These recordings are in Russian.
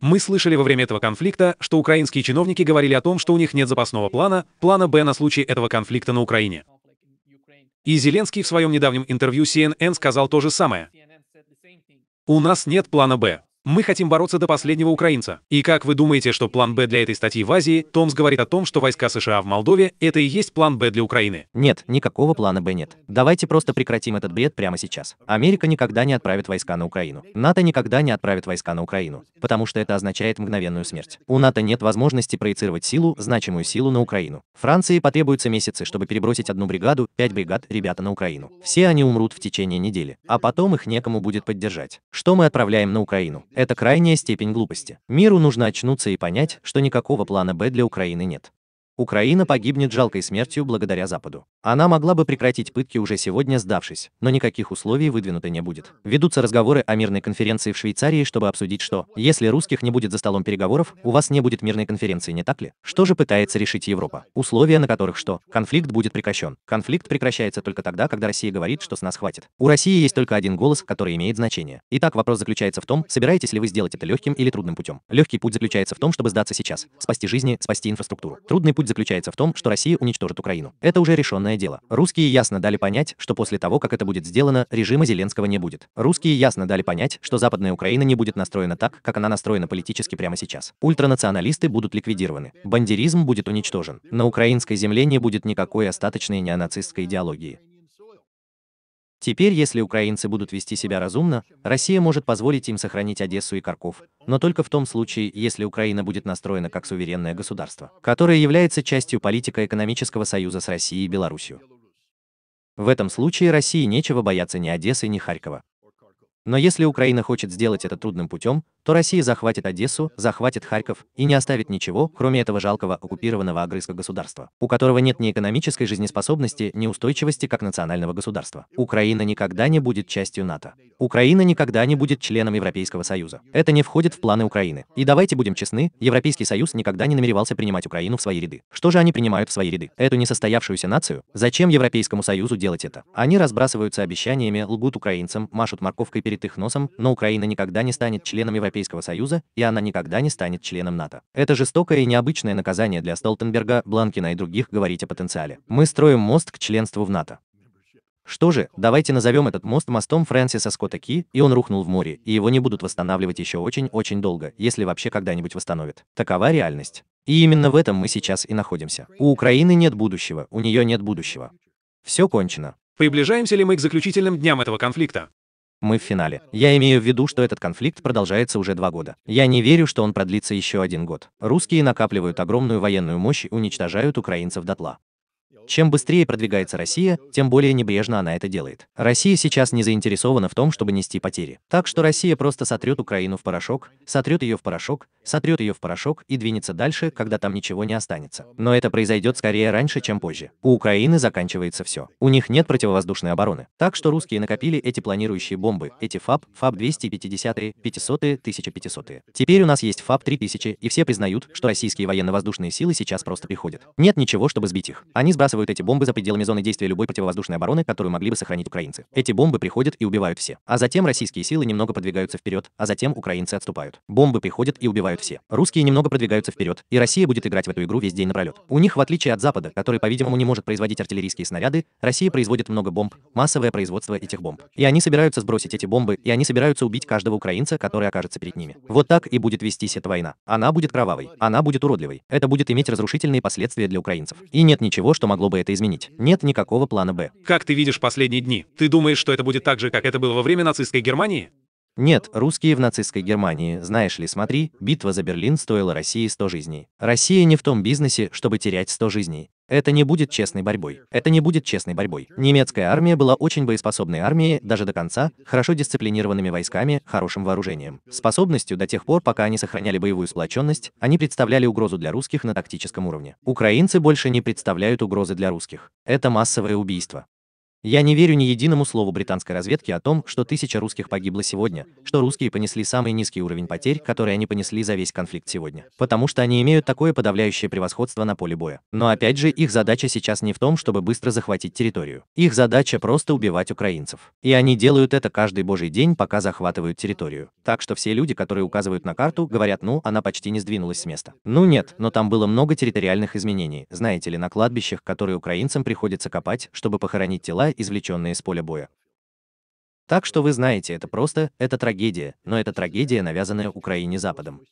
Мы слышали во время этого конфликта, что украинские чиновники говорили о том, что у них нет запасного плана, плана «Б» на случай этого конфликта на Украине. И Зеленский в своем недавнем интервью CNN сказал то же самое. У нас нет плана «Б». Мы хотим бороться до последнего украинца. И как вы думаете, что план «Б» для этой статьи в Азии, Томс говорит о том, что войска США в Молдове – это и есть план «Б» для Украины? Нет, никакого плана «Б» нет. Давайте просто прекратим этот бред прямо сейчас. Америка никогда не отправит войска на Украину. НАТО никогда не отправит войска на Украину, потому что это означает мгновенную смерть. У НАТО нет возможности проецировать силу, значимую силу на Украину. Франции потребуются месяцы, чтобы перебросить одну бригаду, пять бригад ребята на Украину. Все они умрут в течение недели, а потом их некому будет поддержать. Что мы отправляем на Украину? Это крайняя степень глупости. Миру нужно очнуться и понять, что никакого плана «Б» для Украины нет. Украина погибнет жалкой смертью благодаря Западу. Она могла бы прекратить пытки уже сегодня, сдавшись, но никаких условий выдвинуто не будет. Ведутся разговоры о мирной конференции в Швейцарии, чтобы обсудить, что, если русских не будет за столом переговоров, у вас не будет мирной конференции, не так ли? Что же пытается решить Европа? Условия, на которых что? Конфликт будет прекращен. Конфликт прекращается только тогда, когда Россия говорит, что с нас хватит. У России есть только один голос, который имеет значение. Итак, вопрос заключается в том, собираетесь ли вы сделать это легким или трудным путем. Легкий путь заключается в том, чтобы сдаться сейчас, спасти жизни, спасти инфраструктуру. Трудный путь заключается в том, что Россия уничтожит Украину. Это уже решенное дело. Русские ясно дали понять, что после того, как это будет сделано, режима Зеленского не будет. Русские ясно дали понять, что Западная Украина не будет настроена так, как она настроена политически прямо сейчас. Ультранационалисты будут ликвидированы. Бандеризм будет уничтожен. На украинской земле не будет никакой остаточной неонацистской идеологии. Теперь, если украинцы будут вести себя разумно, Россия может позволить им сохранить Одессу и Карков, но только в том случае, если Украина будет настроена как суверенное государство, которое является частью политико-экономического союза с Россией и Беларусью. В этом случае России нечего бояться ни Одессы, ни Харькова. Но если Украина хочет сделать это трудным путем, то Россия захватит Одессу, захватит Харьков и не оставит ничего, кроме этого жалкого оккупированного огрызка государства, у которого нет ни экономической жизнеспособности, ни устойчивости как национального государства. Украина никогда не будет частью НАТО. Украина никогда не будет членом Европейского Союза. Это не входит в планы Украины. И давайте будем честны, Европейский Союз никогда не намеревался принимать Украину в свои ряды. Что же они принимают в свои ряды? Эту несостоявшуюся нацию? Зачем Европейскому Союзу делать это? Они разбрасываются обещаниями, лгут украинцам, машут морковкой перед их носом, но Украина никогда не станет членом Европейского Европейского Союза, и она никогда не станет членом НАТО. Это жестокое и необычное наказание для Столтенберга, Бланкина и других говорить о потенциале. Мы строим мост к членству в НАТО. Что же, давайте назовем этот мост мостом Фрэнсиса Скотта Ки, и он рухнул в море, и его не будут восстанавливать еще очень-очень долго, если вообще когда-нибудь восстановят. Такова реальность. И именно в этом мы сейчас и находимся. У Украины нет будущего, у нее нет будущего. Все кончено. Приближаемся ли мы к заключительным дням этого конфликта? Мы в финале. Я имею в виду, что этот конфликт продолжается уже два года. Я не верю, что он продлится еще один год. Русские накапливают огромную военную мощь и уничтожают украинцев дотла. Чем быстрее продвигается Россия, тем более небрежно она это делает. Россия сейчас не заинтересована в том, чтобы нести потери. Так что Россия просто сотрет Украину в порошок, сотрет ее в порошок, сотрет ее в порошок и двинется дальше, когда там ничего не останется. Но это произойдет скорее раньше, чем позже. У Украины заканчивается все. У них нет противовоздушной обороны. Так что русские накопили эти планирующие бомбы, эти ФАП, ФАП 250, 500, 1500. Теперь у нас есть ФАП 3000, и все признают, что российские военно-воздушные силы сейчас просто приходят. Нет ничего, чтобы сбить их. Они сбрасывают сбрасывают эти бомбы за пределами зоны действия любой противовоздушной обороны, которую могли бы сохранить украинцы. Эти бомбы приходят и убивают все. А затем российские силы немного подвигаются вперед, а затем украинцы отступают. Бомбы приходят и убивают все. Русские немного продвигаются вперед, и Россия будет играть в эту игру весь день напролет. У них, в отличие от Запада, который, по-видимому, не может производить артиллерийские снаряды, Россия производит много бомб, массовое производство этих бомб. И они собираются сбросить эти бомбы, и они собираются убить каждого украинца, который окажется перед ними. Вот так и будет вестись эта война. Она будет кровавой, она будет уродливой. Это будет иметь разрушительные последствия для украинцев. И нет ничего, что могло могло бы это изменить. Нет никакого плана «Б». Как ты видишь последние дни? Ты думаешь, что это будет так же, как это было во время нацистской Германии? Нет, русские в нацистской Германии, знаешь ли, смотри, битва за Берлин стоила России 100 жизней. Россия не в том бизнесе, чтобы терять 100 жизней. Это не будет честной борьбой. Это не будет честной борьбой. Немецкая армия была очень боеспособной армией даже до конца, хорошо дисциплинированными войсками, хорошим вооружением. Способностью до тех пор, пока они сохраняли боевую сплоченность, они представляли угрозу для русских на тактическом уровне. Украинцы больше не представляют угрозы для русских. Это массовое убийство. Я не верю ни единому слову британской разведки о том, что тысяча русских погибло сегодня, что русские понесли самый низкий уровень потерь, который они понесли за весь конфликт сегодня, потому что они имеют такое подавляющее превосходство на поле боя. Но опять же, их задача сейчас не в том, чтобы быстро захватить территорию. Их задача просто убивать украинцев. И они делают это каждый божий день, пока захватывают территорию. Так что все люди, которые указывают на карту, говорят, ну, она почти не сдвинулась с места. Ну нет, но там было много территориальных изменений, знаете ли, на кладбищах, которые украинцам приходится копать, чтобы похоронить тела извлеченные с поля боя. Так что вы знаете, это просто, это трагедия, но это трагедия, навязанная Украине Западом.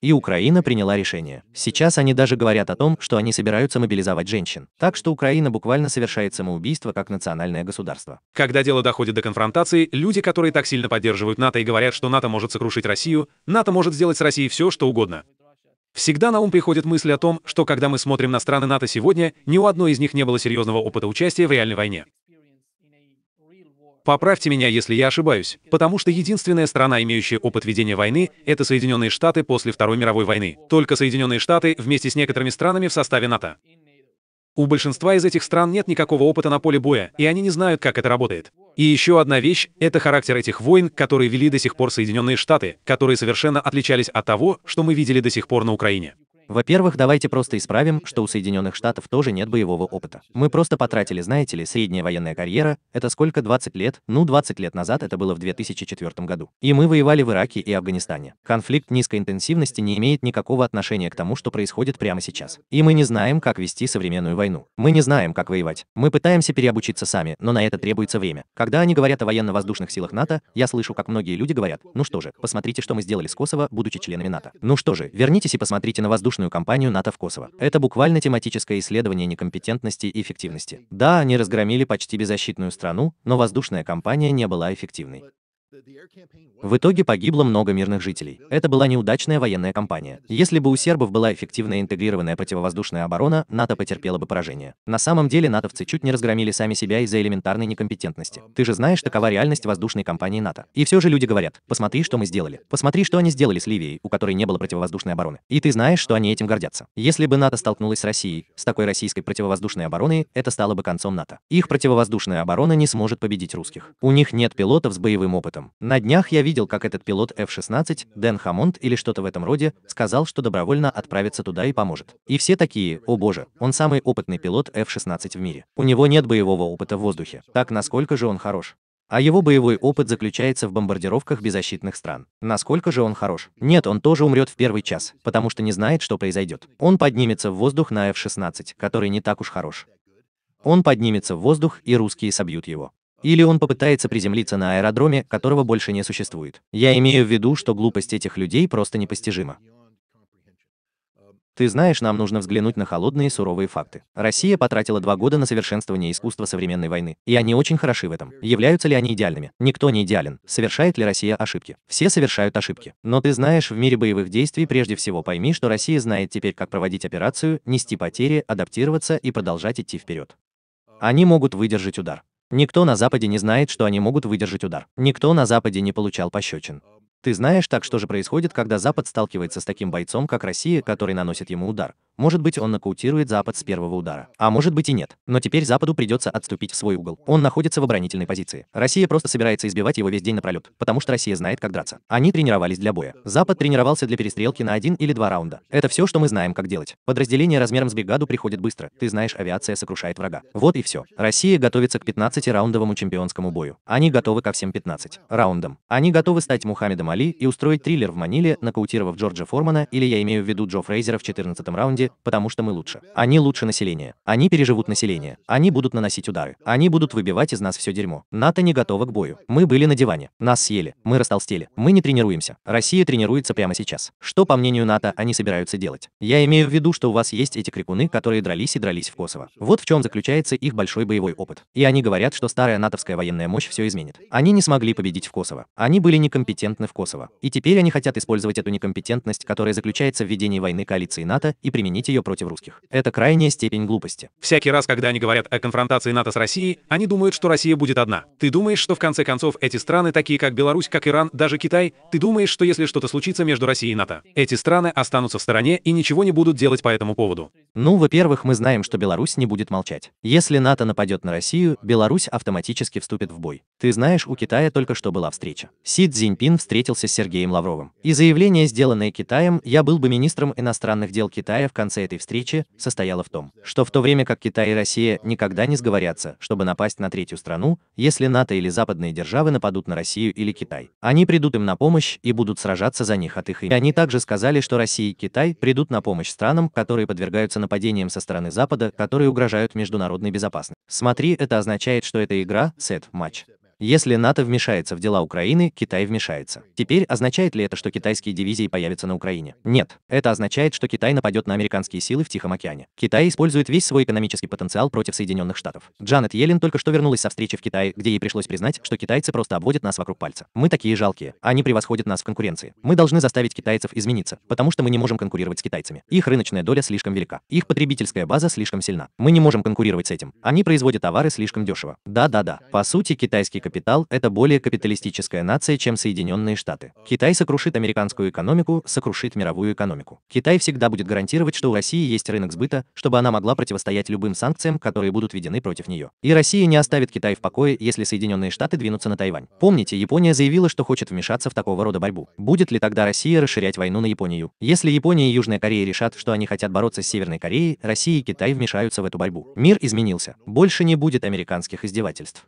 И Украина приняла решение. Сейчас они даже говорят о том, что они собираются мобилизовать женщин. Так что Украина буквально совершает самоубийство как национальное государство. Когда дело доходит до конфронтации, люди, которые так сильно поддерживают НАТО и говорят, что НАТО может сокрушить Россию, НАТО может сделать с Россией все, что угодно. Всегда на ум приходит мысль о том, что когда мы смотрим на страны НАТО сегодня, ни у одной из них не было серьезного опыта участия в реальной войне. Поправьте меня, если я ошибаюсь, потому что единственная страна, имеющая опыт ведения войны, это Соединенные Штаты после Второй мировой войны. Только Соединенные Штаты вместе с некоторыми странами в составе НАТО. У большинства из этих стран нет никакого опыта на поле боя, и они не знают, как это работает. И еще одна вещь – это характер этих войн, которые вели до сих пор Соединенные Штаты, которые совершенно отличались от того, что мы видели до сих пор на Украине. Во-первых, давайте просто исправим, что у Соединенных Штатов тоже нет боевого опыта. Мы просто потратили, знаете ли, средняя военная карьера, это сколько, 20 лет? Ну, 20 лет назад это было в 2004 году. И мы воевали в Ираке и Афганистане. Конфликт низкой интенсивности не имеет никакого отношения к тому, что происходит прямо сейчас. И мы не знаем, как вести современную войну. Мы не знаем, как воевать. Мы пытаемся переобучиться сами, но на это требуется время. Когда они говорят о военно-воздушных силах НАТО, я слышу, как многие люди говорят, ну что же, посмотрите, что мы сделали с Косово, будучи членами НАТО. Ну что же, вернитесь и посмотрите на воздушные воздушную кампанию НАТО в Косово. Это буквально тематическое исследование некомпетентности и эффективности. Да, они разгромили почти беззащитную страну, но воздушная кампания не была эффективной. В итоге погибло много мирных жителей. Это была неудачная военная кампания. Если бы у сербов была эффективная интегрированная противовоздушная оборона, НАТО потерпело бы поражение. На самом деле натовцы чуть не разгромили сами себя из-за элементарной некомпетентности. Ты же знаешь, такова реальность воздушной кампании НАТО. И все же люди говорят, посмотри, что мы сделали. Посмотри, что они сделали с Ливией, у которой не было противовоздушной обороны. И ты знаешь, что они этим гордятся. Если бы НАТО столкнулась с Россией, с такой российской противовоздушной обороной, это стало бы концом НАТО. Их противовоздушная оборона не сможет победить русских. У них нет пилотов с боевым опытом пилотом. На днях я видел, как этот пилот F-16, Дэн Хамонт или что-то в этом роде, сказал, что добровольно отправится туда и поможет. И все такие, о боже, он самый опытный пилот F-16 в мире. У него нет боевого опыта в воздухе. Так насколько же он хорош? А его боевой опыт заключается в бомбардировках беззащитных стран. Насколько же он хорош? Нет, он тоже умрет в первый час, потому что не знает, что произойдет. Он поднимется в воздух на F-16, который не так уж хорош. Он поднимется в воздух, и русские собьют его. Или он попытается приземлиться на аэродроме, которого больше не существует. Я имею в виду, что глупость этих людей просто непостижима. Ты знаешь, нам нужно взглянуть на холодные суровые факты. Россия потратила два года на совершенствование искусства современной войны, и они очень хороши в этом. Являются ли они идеальными? Никто не идеален. Совершает ли Россия ошибки? Все совершают ошибки. Но ты знаешь, в мире боевых действий прежде всего пойми, что Россия знает теперь, как проводить операцию, нести потери, адаптироваться и продолжать идти вперед. Они могут выдержать удар. Никто на Западе не знает, что они могут выдержать удар. Никто на Западе не получал пощечин. Ты знаешь так, что же происходит, когда Запад сталкивается с таким бойцом, как Россия, который наносит ему удар? Может быть, он нокаутирует Запад с первого удара. А может быть и нет. Но теперь Западу придется отступить в свой угол. Он находится в оборонительной позиции. Россия просто собирается избивать его весь день напролет, потому что Россия знает, как драться. Они тренировались для боя. Запад тренировался для перестрелки на один или два раунда. Это все, что мы знаем, как делать. Подразделение размером с бригаду приходит быстро. Ты знаешь, авиация сокрушает врага. Вот и все. Россия готовится к 15-раундовому чемпионскому бою. Они готовы ко всем 15 раундам. Они готовы стать Мухаммедом Али и устроить триллер в Маниле, нокаутировав Джорджа Формана, или я имею в виду Джо Фрейзера в 14 раунде, потому что мы лучше. Они лучше населения. Они переживут население. Они будут наносить удары. Они будут выбивать из нас все дерьмо. НАТО не готово к бою. Мы были на диване. Нас съели. Мы растолстели. Мы не тренируемся. Россия тренируется прямо сейчас. Что, по мнению НАТО, они собираются делать? Я имею в виду, что у вас есть эти крикуны, которые дрались и дрались в Косово. Вот в чем заключается их большой боевой опыт. И они говорят, что старая натовская военная мощь все изменит. Они не смогли победить в Косово. Они были некомпетентны в Косово. И теперь они хотят использовать эту некомпетентность, которая заключается в ведении войны коалиции НАТО и применении применить ее против русских. Это крайняя степень глупости. Всякий раз, когда они говорят о конфронтации НАТО с Россией, они думают, что Россия будет одна. Ты думаешь, что в конце концов эти страны, такие как Беларусь, как Иран, даже Китай, ты думаешь, что если что-то случится между Россией и НАТО, эти страны останутся в стороне и ничего не будут делать по этому поводу? Ну, во-первых, мы знаем, что Беларусь не будет молчать. Если НАТО нападет на Россию, Беларусь автоматически вступит в бой. Ты знаешь, у Китая только что была встреча. Си Цзиньпин встретился с Сергеем Лавровым. И заявление, сделанное Китаем, я был бы министром иностранных дел Китая в конце Квинтэссенция этой встречи состояла в том, что в то время как Китай и Россия никогда не сговорятся, чтобы напасть на третью страну, если НАТО или западные державы нападут на Россию или Китай, они придут им на помощь и будут сражаться за них от их имени. Они также сказали, что Россия и Китай придут на помощь странам, которые подвергаются нападениям со стороны Запада, которые угрожают международной безопасности. Смотри, это означает, что это игра, сет, матч, если НАТО вмешается в дела Украины, Китай вмешается. Теперь означает ли это, что китайские дивизии появятся на Украине? Нет. Это означает, что Китай нападет на американские силы в Тихом океане. Китай использует весь свой экономический потенциал против Соединенных Штатов. Джанет Йеллен только что вернулась со встречи в Китае, где ей пришлось признать, что китайцы просто обводят нас вокруг пальца. Мы такие жалкие, они превосходят нас в конкуренции. Мы должны заставить китайцев измениться, потому что мы не можем конкурировать с китайцами. Их рыночная доля слишком велика, их потребительская база слишком сильна. Мы не можем конкурировать с этим. Они производят товары слишком дешево. Да-да-да. По сути, китайский капитал – это более капиталистическая нация, чем Соединенные Штаты. Китай сокрушит американскую экономику, сокрушит мировую экономику. Китай всегда будет гарантировать, что у России есть рынок сбыта, чтобы она могла противостоять любым санкциям, которые будут введены против нее. И Россия не оставит Китай в покое, если Соединенные Штаты двинутся на Тайвань. Помните, Япония заявила, что хочет вмешаться в такого рода борьбу. Будет ли тогда Россия расширять войну на Японию? Если Япония и Южная Корея решат, что они хотят бороться с Северной Кореей, Россия и Китай вмешаются в эту борьбу. Мир изменился. Больше не будет американских издевательств.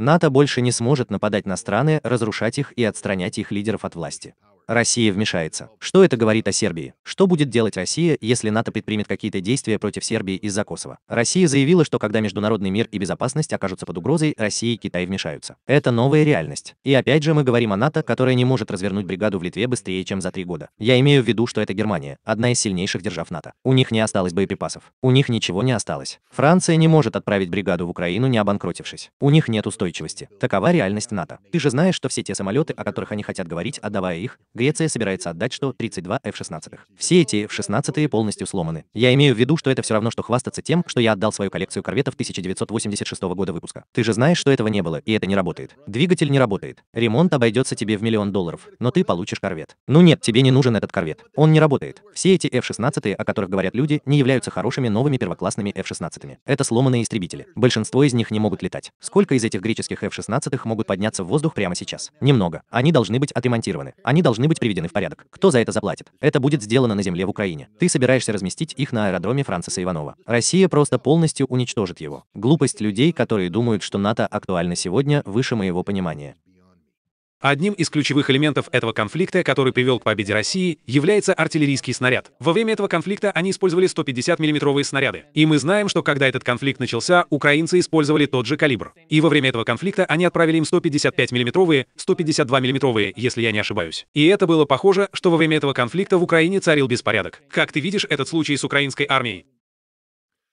НАТО больше не сможет нападать на страны, разрушать их и отстранять их лидеров от власти. Россия вмешается. Что это говорит о Сербии? Что будет делать Россия, если НАТО предпримет какие-то действия против Сербии из-за Косово? Россия заявила, что когда международный мир и безопасность окажутся под угрозой, Россия и Китай вмешаются. Это новая реальность. И опять же мы говорим о НАТО, которая не может развернуть бригаду в Литве быстрее, чем за три года. Я имею в виду, что это Германия, одна из сильнейших держав НАТО. У них не осталось боеприпасов. У них ничего не осталось. Франция не может отправить бригаду в Украину, не обанкротившись. У них нет устойчивости. Такова реальность НАТО. Ты же знаешь, что все те самолеты, о которых они хотят говорить, отдавая их, Греция собирается отдать, что 32 F-16. Все эти F-16 полностью сломаны. Я имею в виду, что это все равно, что хвастаться тем, что я отдал свою коллекцию корветов 1986 года выпуска. Ты же знаешь, что этого не было, и это не работает. Двигатель не работает. Ремонт обойдется тебе в миллион долларов, но ты получишь корвет. Ну нет, тебе не нужен этот корвет. Он не работает. Все эти F-16, о которых говорят люди, не являются хорошими новыми первоклассными F-16. Это сломанные истребители. Большинство из них не могут летать. Сколько из этих греческих F-16 могут подняться в воздух прямо сейчас? Немного. Они должны быть отремонтированы. Они должны должны быть приведены в порядок. Кто за это заплатит? Это будет сделано на земле в Украине. Ты собираешься разместить их на аэродроме Франциса Иванова. Россия просто полностью уничтожит его. Глупость людей, которые думают, что НАТО актуально сегодня, выше моего понимания. Одним из ключевых элементов этого конфликта, который привел к победе России, является артиллерийский снаряд. Во время этого конфликта они использовали 150 миллиметровые снаряды. И мы знаем, что когда этот конфликт начался, украинцы использовали тот же калибр. И во время этого конфликта они отправили им 155 миллиметровые, 152 миллиметровые, если я не ошибаюсь. И это было похоже, что во время этого конфликта в Украине царил беспорядок. Как ты видишь этот случай с украинской армией?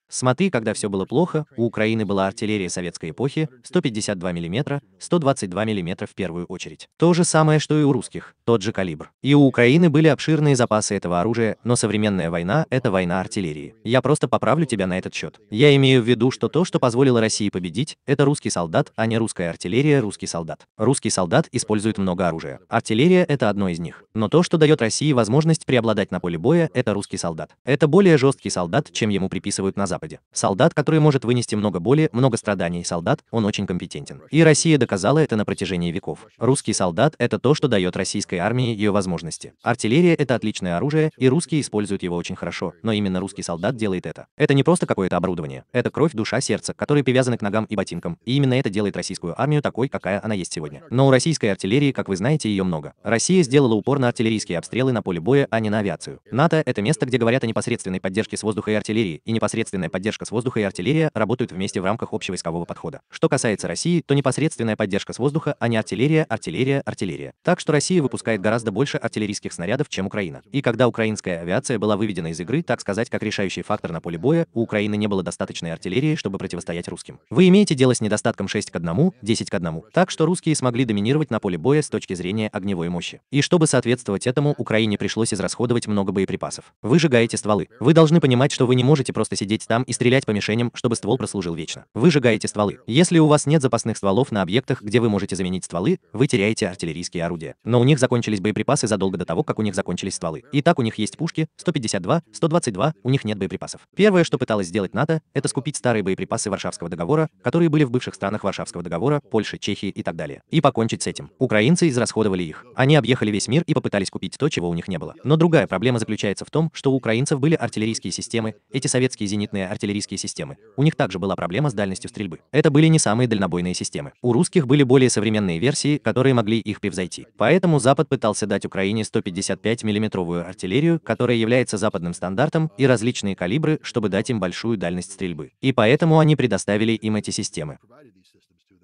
Смотри, когда все было плохо, у Украины была артиллерия советской эпохи, 152 мм, 122 мм в первую очередь. То же самое, что и у русских, тот же калибр. И у Украины были обширные запасы этого оружия, но современная война – это война артиллерии. Я просто поправлю тебя на этот счет. Я имею в виду, что то, что позволило России победить, это русский солдат, а не русская артиллерия, русский солдат. Русский солдат использует много оружия. Артиллерия – это одно из них. Но то, что дает России возможность преобладать на поле боя, это русский солдат. Это более жесткий солдат, чем ему приписывают на Западе. Западе. Солдат, который может вынести много боли, много страданий, солдат, он очень компетентен. И Россия доказала это на протяжении веков. Русский солдат – это то, что дает российской армии ее возможности. Артиллерия – это отличное оружие, и русские используют его очень хорошо, но именно русский солдат делает это. Это не просто какое-то оборудование, это кровь, душа, сердце, которые привязаны к ногам и ботинкам, и именно это делает российскую армию такой, какая она есть сегодня. Но у российской артиллерии, как вы знаете, ее много. Россия сделала упор на артиллерийские обстрелы на поле боя, а не на авиацию. НАТО – это место, где говорят о непосредственной поддержке с воздуха и артиллерии, и непосредственная непосредственная поддержка с воздуха и артиллерия работают вместе в рамках общевойскового подхода. Что касается России, то непосредственная поддержка с воздуха, а не артиллерия, артиллерия, артиллерия. Так что Россия выпускает гораздо больше артиллерийских снарядов, чем Украина. И когда украинская авиация была выведена из игры, так сказать, как решающий фактор на поле боя, у Украины не было достаточной артиллерии, чтобы противостоять русским. Вы имеете дело с недостатком 6 к 1, 10 к 1. Так что русские смогли доминировать на поле боя с точки зрения огневой мощи. И чтобы соответствовать этому, Украине пришлось израсходовать много боеприпасов. Вы сжигаете стволы. Вы должны понимать, что вы не можете просто сидеть там там и стрелять по мишеням, чтобы ствол прослужил вечно. Вы сжигаете стволы. Если у вас нет запасных стволов на объектах, где вы можете заменить стволы, вы теряете артиллерийские орудия. Но у них закончились боеприпасы задолго до того, как у них закончились стволы. И так у них есть пушки 152, 122, у них нет боеприпасов. Первое, что пыталось сделать НАТО, это скупить старые боеприпасы Варшавского договора, которые были в бывших странах Варшавского договора, Польши, Чехии и так далее. И покончить с этим. Украинцы израсходовали их. Они объехали весь мир и попытались купить то, чего у них не было. Но другая проблема заключается в том, что у украинцев были артиллерийские системы, эти советские зенитные дальнобойные артиллерийские системы. У них также была проблема с дальностью стрельбы. Это были не самые дальнобойные системы. У русских были более современные версии, которые могли их превзойти. Поэтому Запад пытался дать Украине 155 миллиметровую артиллерию, которая является западным стандартом, и различные калибры, чтобы дать им большую дальность стрельбы. И поэтому они предоставили им эти системы.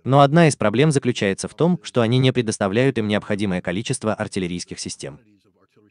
Но одна из проблем заключается в том, что они не предоставляют им необходимое количество артиллерийских систем.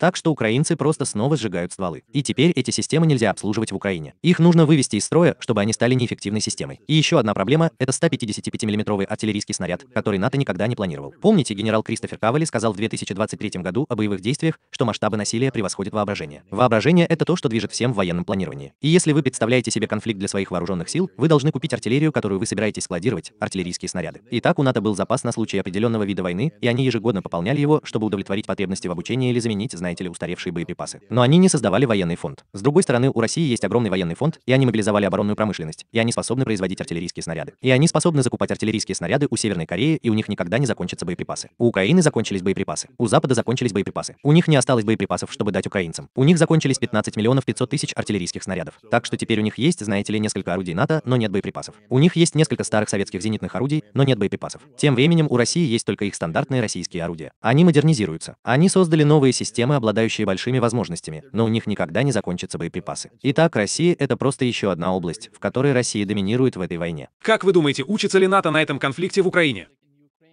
Так что украинцы просто снова сжигают стволы. И теперь эти системы нельзя обслуживать в Украине. Их нужно вывести из строя, чтобы они стали неэффективной системой. И еще одна проблема – это 155 миллиметровый артиллерийский снаряд, который НАТО никогда не планировал. Помните, генерал Кристофер Кавали сказал в 2023 году о боевых действиях, что масштабы насилия превосходят воображение. Воображение – это то, что движет всем в военном планировании. И если вы представляете себе конфликт для своих вооруженных сил, вы должны купить артиллерию, которую вы собираетесь складировать, артиллерийские снаряды. Итак, у НАТО был запас на случай определенного вида войны, и они ежегодно пополняли его, чтобы удовлетворить потребности в обучении или заменить знания знаете ли, устаревшие боеприпасы. Но они не создавали военный фонд. С другой стороны, у России есть огромный военный фонд, и они мобилизовали оборонную промышленность, и они способны производить артиллерийские снаряды. И они способны закупать артиллерийские снаряды у Северной Кореи, и у них никогда не закончатся боеприпасы. У Украины закончились боеприпасы. У Запада закончились боеприпасы. У них не осталось боеприпасов, чтобы дать украинцам. У них закончились 15 миллионов 500 тысяч артиллерийских снарядов. Так что теперь у них есть, знаете ли, несколько орудий НАТО, но нет боеприпасов. У них есть несколько старых советских зенитных орудий, но нет боеприпасов. Тем временем у России есть только их стандартные российские орудия. Они модернизируются. Они создали новые системы системы, обладающие большими возможностями, но у них никогда не закончатся боеприпасы. Итак, Россия — это просто еще одна область, в которой Россия доминирует в этой войне. Как вы думаете, учится ли НАТО на этом конфликте в Украине?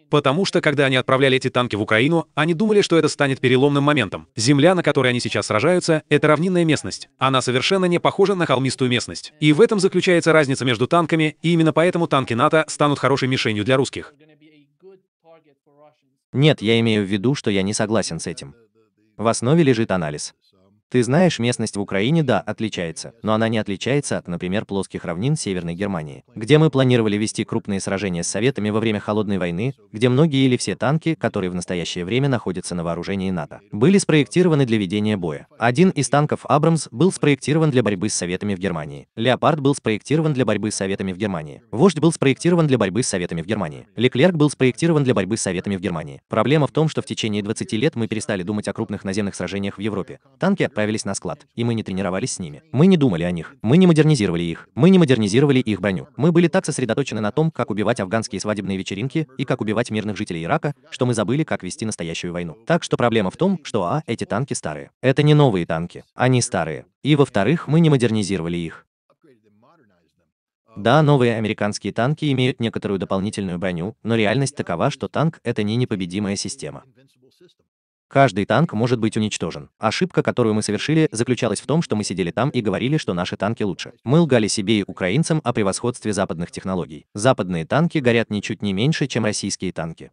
Потому что, когда они отправляли эти танки в Украину, они думали, что это станет переломным моментом. Земля, на которой они сейчас сражаются, это равнинная местность. Она совершенно не похожа на холмистую местность. И в этом заключается разница между танками, и именно поэтому танки НАТО станут хорошей мишенью для русских. Нет, я имею в виду, что я не согласен с этим. В основе лежит анализ. Ты знаешь, местность в Украине, да, отличается, но она не отличается от, например, плоских равнин Северной Германии, где мы планировали вести крупные сражения с Советами во время Холодной войны, где многие или все танки, которые в настоящее время находятся на вооружении НАТО, были спроектированы для ведения боя. Один из танков «Абрамс» был спроектирован для борьбы с Советами в Германии. «Леопард» был спроектирован для борьбы с Советами в Германии. «Вождь» был спроектирован для борьбы с Советами в Германии. «Леклерк» был спроектирован для борьбы с Советами в Германии. Проблема в том, что в течение 20 лет мы перестали думать о крупных наземных сражениях в Европе. Танки отправились на склад, и мы не тренировались с ними. Мы не думали о них, мы не модернизировали их, мы не модернизировали их броню. Мы были так сосредоточены на том, как убивать афганские свадебные вечеринки и как убивать мирных жителей Ирака, что мы забыли, как вести настоящую войну. Так что проблема в том, что а, эти танки старые. Это не новые танки, они старые. И во-вторых, мы не модернизировали их. Да, новые американские танки имеют некоторую дополнительную броню, но реальность такова, что танк — это не непобедимая система. Каждый танк может быть уничтожен. Ошибка, которую мы совершили, заключалась в том, что мы сидели там и говорили, что наши танки лучше. Мы лгали себе и украинцам о превосходстве западных технологий. Западные танки горят ничуть не меньше, чем российские танки.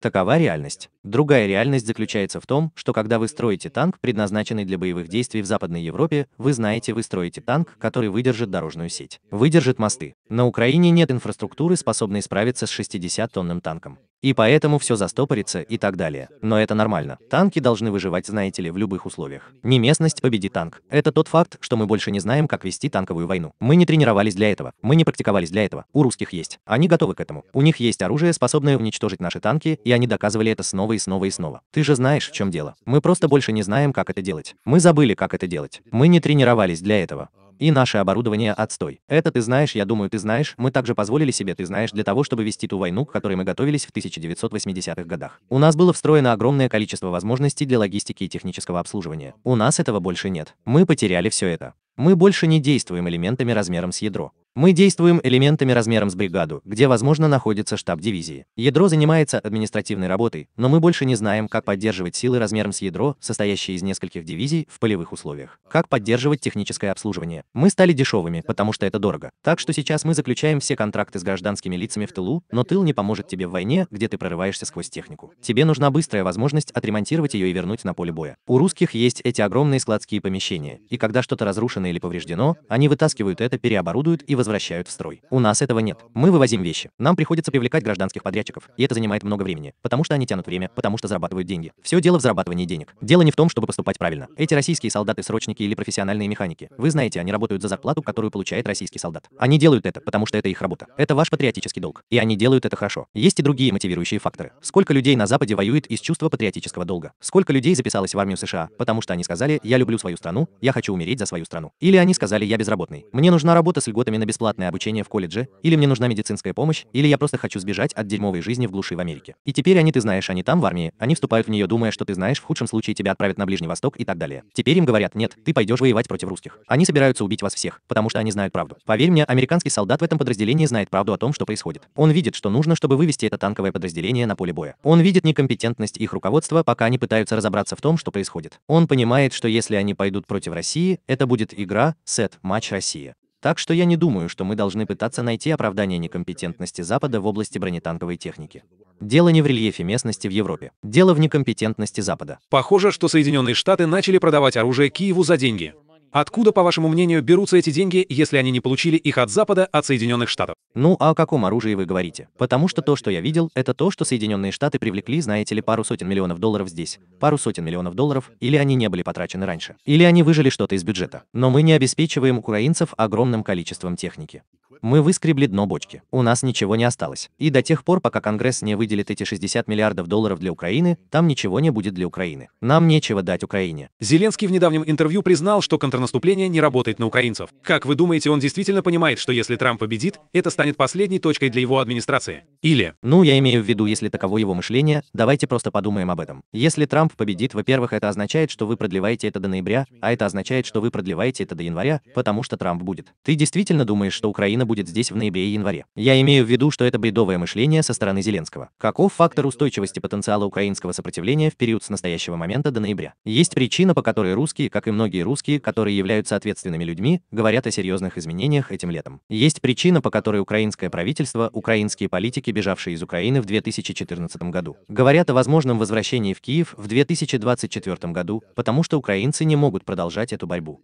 Такова реальность. Другая реальность заключается в том, что когда вы строите танк, предназначенный для боевых действий в Западной Европе, вы знаете, вы строите танк, который выдержит дорожную сеть, выдержит мосты. На Украине нет инфраструктуры, способной справиться с 60-тонным танком. И поэтому все застопорится и так далее. Но это нормально. Танки должны выживать, знаете ли, в любых условиях. Не местность победит танк. Это тот факт, что мы больше не знаем, как вести танковую войну. Мы не тренировались для этого. Мы не практиковались для этого. У русских есть. Они готовы к этому. У них есть оружие, способное уничтожить наши танки, и они доказывали это снова и снова и снова. Ты же знаешь, в чем дело. Мы просто больше не знаем, как это делать. Мы забыли, как это делать. Мы не тренировались для этого. И наше оборудование отстой. Это ты знаешь, я думаю, ты знаешь, мы также позволили себе, ты знаешь, для того, чтобы вести ту войну, к которой мы готовились в 1980-х годах. У нас было встроено огромное количество возможностей для логистики и технического обслуживания. У нас этого больше нет. Мы потеряли все это. Мы больше не действуем элементами размером с ядро. Мы действуем элементами размером с бригаду, где, возможно, находится штаб дивизии. Ядро занимается административной работой, но мы больше не знаем, как поддерживать силы размером с ядро, состоящие из нескольких дивизий, в полевых условиях. Как поддерживать техническое обслуживание. Мы стали дешевыми, потому что это дорого. Так что сейчас мы заключаем все контракты с гражданскими лицами в тылу, но тыл не поможет тебе в войне, где ты прорываешься сквозь технику. Тебе нужна быстрая возможность отремонтировать ее и вернуть на поле боя. У русских есть эти огромные складские помещения, и когда что-то разрушено или повреждено, они вытаскивают это, переоборудуют и возвращают в строй. У нас этого нет. Мы вывозим вещи. Нам приходится привлекать гражданских подрядчиков, и это занимает много времени, потому что они тянут время, потому что зарабатывают деньги. Все дело в зарабатывании денег. Дело не в том, чтобы поступать правильно. Эти российские солдаты срочники или профессиональные механики. Вы знаете, они работают за зарплату, которую получает российский солдат. Они делают это, потому что это их работа. Это ваш патриотический долг. И они делают это хорошо. Есть и другие мотивирующие факторы. Сколько людей на Западе воюет из чувства патриотического долга? Сколько людей записалось в армию США, потому что они сказали «я люблю свою страну, я хочу умереть за свою страну». Или они сказали, я безработный, мне нужна работа с льготами на бесплатное обучение в колледже, или мне нужна медицинская помощь, или я просто хочу сбежать от дерьмовой жизни в глуши в Америке. И теперь они, ты знаешь, они там в армии, они вступают в нее, думая, что ты знаешь, в худшем случае тебя отправят на Ближний Восток и так далее. Теперь им говорят, нет, ты пойдешь воевать против русских. Они собираются убить вас всех, потому что они знают правду. Поверь мне, американский солдат в этом подразделении знает правду о том, что происходит. Он видит, что нужно, чтобы вывести это танковое подразделение на поле боя. Он видит некомпетентность их руководства, пока они пытаются разобраться в том, что происходит. Он понимает, что если они пойдут против России, это будет игра игра, сет, матч Россия. Так что я не думаю, что мы должны пытаться найти оправдание некомпетентности Запада в области бронетанковой техники. Дело не в рельефе местности в Европе. Дело в некомпетентности Запада. Похоже, что Соединенные Штаты начали продавать оружие Киеву за деньги. Откуда, по вашему мнению, берутся эти деньги, если они не получили их от Запада, от Соединенных Штатов? Ну, а о каком оружии вы говорите? Потому что то, что я видел, это то, что Соединенные Штаты привлекли, знаете ли, пару сотен миллионов долларов здесь, пару сотен миллионов долларов, или они не были потрачены раньше, или они выжили что-то из бюджета. Но мы не обеспечиваем украинцев огромным количеством техники. Мы выскребли дно бочки. У нас ничего не осталось. И до тех пор, пока Конгресс не выделит эти 60 миллиардов долларов для Украины, там ничего не будет для Украины. Нам нечего дать Украине. Зеленский в недавнем интервью признал, что контролирует контрнаступление не работает на украинцев. Как вы думаете, он действительно понимает, что если Трамп победит, это станет последней точкой для его администрации? Или? Ну, я имею в виду, если таково его мышление, давайте просто подумаем об этом. Если Трамп победит, во-первых, это означает, что вы продлеваете это до ноября, а это означает, что вы продлеваете это до января, потому что Трамп будет. Ты действительно думаешь, что Украина будет здесь в ноябре и январе? Я имею в виду, что это бредовое мышление со стороны Зеленского. Каков фактор устойчивости потенциала украинского сопротивления в период с настоящего момента до ноября? Есть причина, по которой русские, как и многие русские, которые которые являются ответственными людьми, говорят о серьезных изменениях этим летом. Есть причина, по которой украинское правительство, украинские политики, бежавшие из Украины в 2014 году, говорят о возможном возвращении в Киев в 2024 году, потому что украинцы не могут продолжать эту борьбу.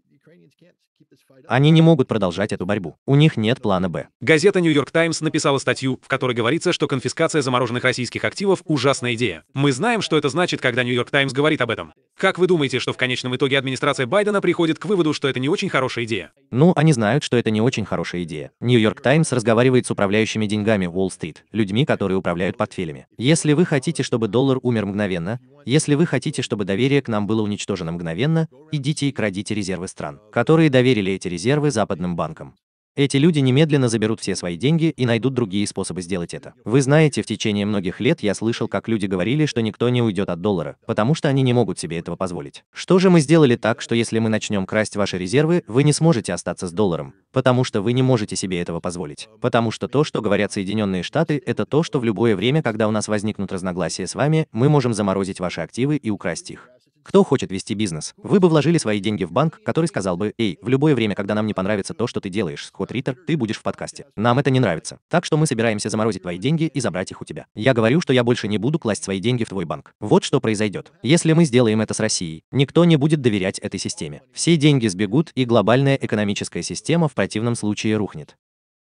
Они не могут продолжать эту борьбу. У них нет плана «Б». Газета «Нью-Йорк Таймс» написала статью, в которой говорится, что конфискация замороженных российских активов – ужасная идея. Мы знаем, что это значит, когда «Нью-Йорк Таймс» говорит об этом. Как вы думаете, что в конечном итоге администрация Байдена приходит к выводу, что это не очень хорошая идея? Ну, они знают, что это не очень хорошая идея. «Нью-Йорк Таймс» разговаривает с управляющими деньгами Уолл-стрит, людьми, которые управляют портфелями. Если вы хотите, чтобы доллар умер мгновенно, если вы хотите, чтобы доверие к нам было уничтожено мгновенно, идите и крадите резервы стран, которые доверяют доверили эти резервы западным банкам. Эти люди немедленно заберут все свои деньги и найдут другие способы сделать это. Вы знаете, в течение многих лет я слышал, как люди говорили, что никто не уйдет от доллара, потому что они не могут себе этого позволить. Что же мы сделали так, что если мы начнем красть ваши резервы, вы не сможете остаться с долларом, потому что вы не можете себе этого позволить. Потому что то, что говорят Соединенные Штаты, это то, что в любое время, когда у нас возникнут разногласия с вами, мы можем заморозить ваши активы и украсть их. Кто хочет вести бизнес? Вы бы вложили свои деньги в банк, который сказал бы, «Эй, в любое время, когда нам не понравится то, что ты делаешь, Скотт Риттер, ты будешь в подкасте. Нам это не нравится. Так что мы собираемся заморозить твои деньги и забрать их у тебя. Я говорю, что я больше не буду класть свои деньги в твой банк. Вот что произойдет. Если мы сделаем это с Россией, никто не будет доверять этой системе. Все деньги сбегут, и глобальная экономическая система в противном случае рухнет.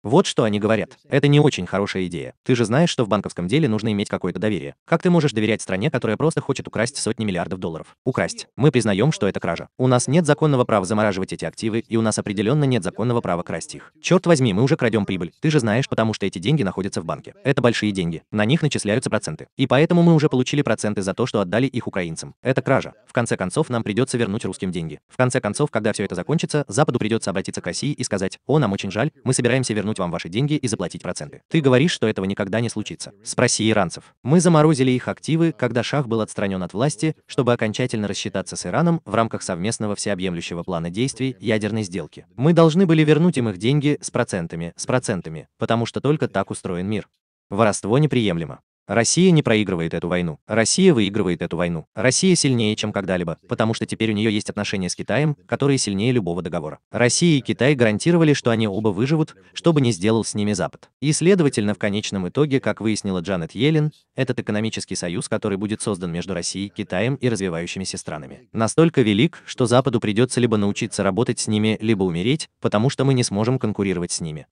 Вот что они говорят. Это не очень хорошая идея. Ты же знаешь, что в банковском деле нужно иметь какое-то доверие. Как ты можешь доверять стране, которая просто хочет украсть сотни миллиардов долларов? Украсть. Мы признаем, что это кража. У нас нет законного права замораживать эти активы, и у нас определенно нет законного права красть их. Черт возьми, мы уже крадем прибыль. Ты же знаешь, потому что эти деньги находятся в банке. Это большие деньги. На них начисляются проценты. И поэтому мы уже получили проценты за то, что отдали их украинцам. Это кража. В конце концов, нам придется вернуть русским деньги. В конце концов, когда все это закончится, Западу придется обратиться к России и сказать, о, нам очень жаль, мы собираемся вернуть вернуть вам ваши деньги и заплатить проценты. Ты говоришь, что этого никогда не случится. Спроси иранцев. Мы заморозили их активы, когда Шах был отстранен от власти, чтобы окончательно рассчитаться с Ираном в рамках совместного всеобъемлющего плана действий ядерной сделки. Мы должны были вернуть им их деньги с процентами, с процентами, потому что только так устроен мир. Воровство неприемлемо. Россия не проигрывает эту войну. Россия выигрывает эту войну. Россия сильнее, чем когда-либо, потому что теперь у нее есть отношения с Китаем, которые сильнее любого договора. Россия и Китай гарантировали, что они оба выживут, что бы ни сделал с ними Запад. И, следовательно, в конечном итоге, как выяснила Джанет Йеллен, этот экономический союз, который будет создан между Россией, Китаем и развивающимися странами, настолько велик, что Западу придется либо научиться работать с ними, либо умереть, потому что мы не сможем конкурировать с ними.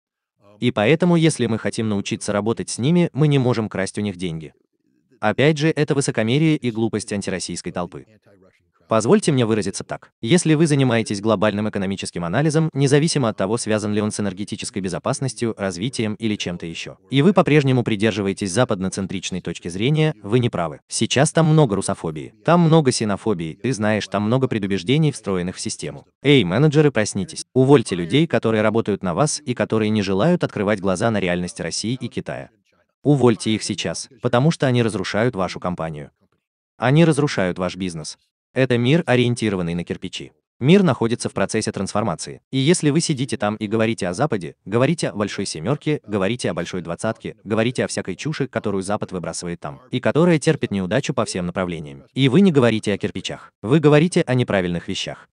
И поэтому, если мы хотим научиться работать с ними, мы не можем красть у них деньги. Опять же, это высокомерие и глупость антироссийской толпы. Позвольте мне выразиться так. Если вы занимаетесь глобальным экономическим анализом, независимо от того, связан ли он с энергетической безопасностью, развитием или чем-то еще, и вы по-прежнему придерживаетесь западноцентричной точки зрения, вы не правы. Сейчас там много русофобии, там много синофобии, ты знаешь, там много предубеждений, встроенных в систему. Эй, менеджеры, проснитесь. Увольте людей, которые работают на вас и которые не желают открывать глаза на реальность России и Китая. Увольте их сейчас, потому что они разрушают вашу компанию. Они разрушают ваш бизнес. Это мир, ориентированный на кирпичи. Мир находится в процессе трансформации. И если вы сидите там и говорите о Западе, говорите о большой семерке, говорите о большой двадцатке, говорите о всякой чуши, которую Запад выбрасывает там, и которая терпит неудачу по всем направлениям. И вы не говорите о кирпичах. Вы говорите о неправильных вещах.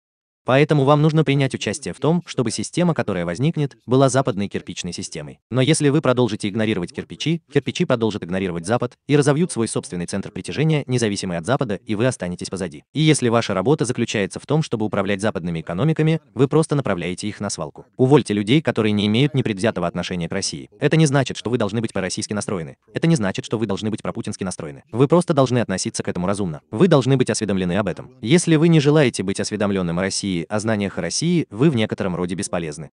Поэтому вам нужно принять участие в том, чтобы система, которая возникнет, была западной кирпичной системой. Но если вы продолжите игнорировать кирпичи, кирпичи продолжат игнорировать Запад и разовьют свой собственный центр притяжения, независимый от Запада, и вы останетесь позади. И если ваша работа заключается в том, чтобы управлять западными экономиками, вы просто направляете их на свалку. Увольте людей, которые не имеют непредвзятого отношения к России. Это не значит, что вы должны быть по-российски настроены. Это не значит, что вы должны быть пропутински настроены. Вы просто должны относиться к этому разумно. Вы должны быть осведомлены об этом. Если вы не желаете быть осведомленным о России России о знаниях России вы в некотором роде бесполезны.